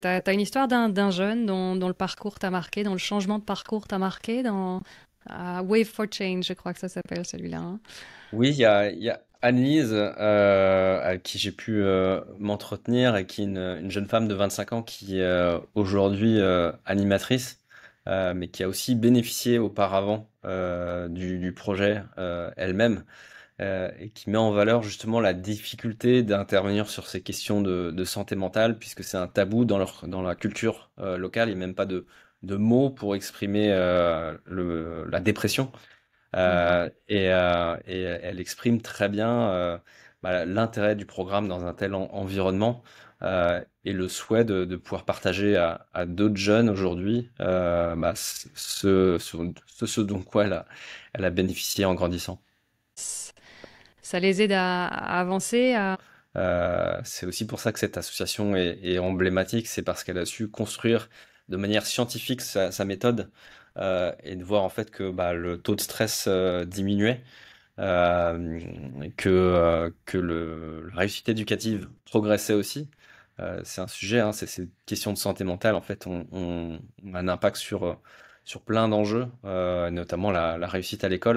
Tu as, une histoire d'un jeune dont, le parcours t'a marqué, dont le changement de parcours t'a marqué, dans Wave for Change, je crois que ça s'appelle celui-là. Hein. Oui, il y a, y anne à euh, qui j'ai pu euh, m'entretenir, et qui est une, jeune femme de 25 ans qui est euh, aujourd'hui animatrice, mais qui a aussi bénéficié auparavant du, projet elle-même. Euh, et qui met en valeur justement la difficulté d'intervenir sur ces questions de, santé mentale, puisque c'est un tabou dans, leur, dans la culture euh, locale. Il n'y a même pas de, de mots pour exprimer euh, la dépression. Et, elle exprime très bien bah, l'intérêt du programme dans un tel environnement et le souhait de, pouvoir partager à, d'autres jeunes aujourd'hui bah, ce, ce, ce dont quoi elle a bénéficié en grandissant ça les aide à, avancer. Euh, c'est aussi pour ça que cette association est, emblématique, c'est parce qu'elle a su construire de manière scientifique sa, méthode euh, et de voir en fait que bah, le taux de stress euh, diminuait, que, que le, la réussite éducative progressait aussi. c'est un sujet, hein, c'est une question de santé mentale. En fait, on, a un impact sur, sur plein d'enjeux, notamment la, réussite à l'école.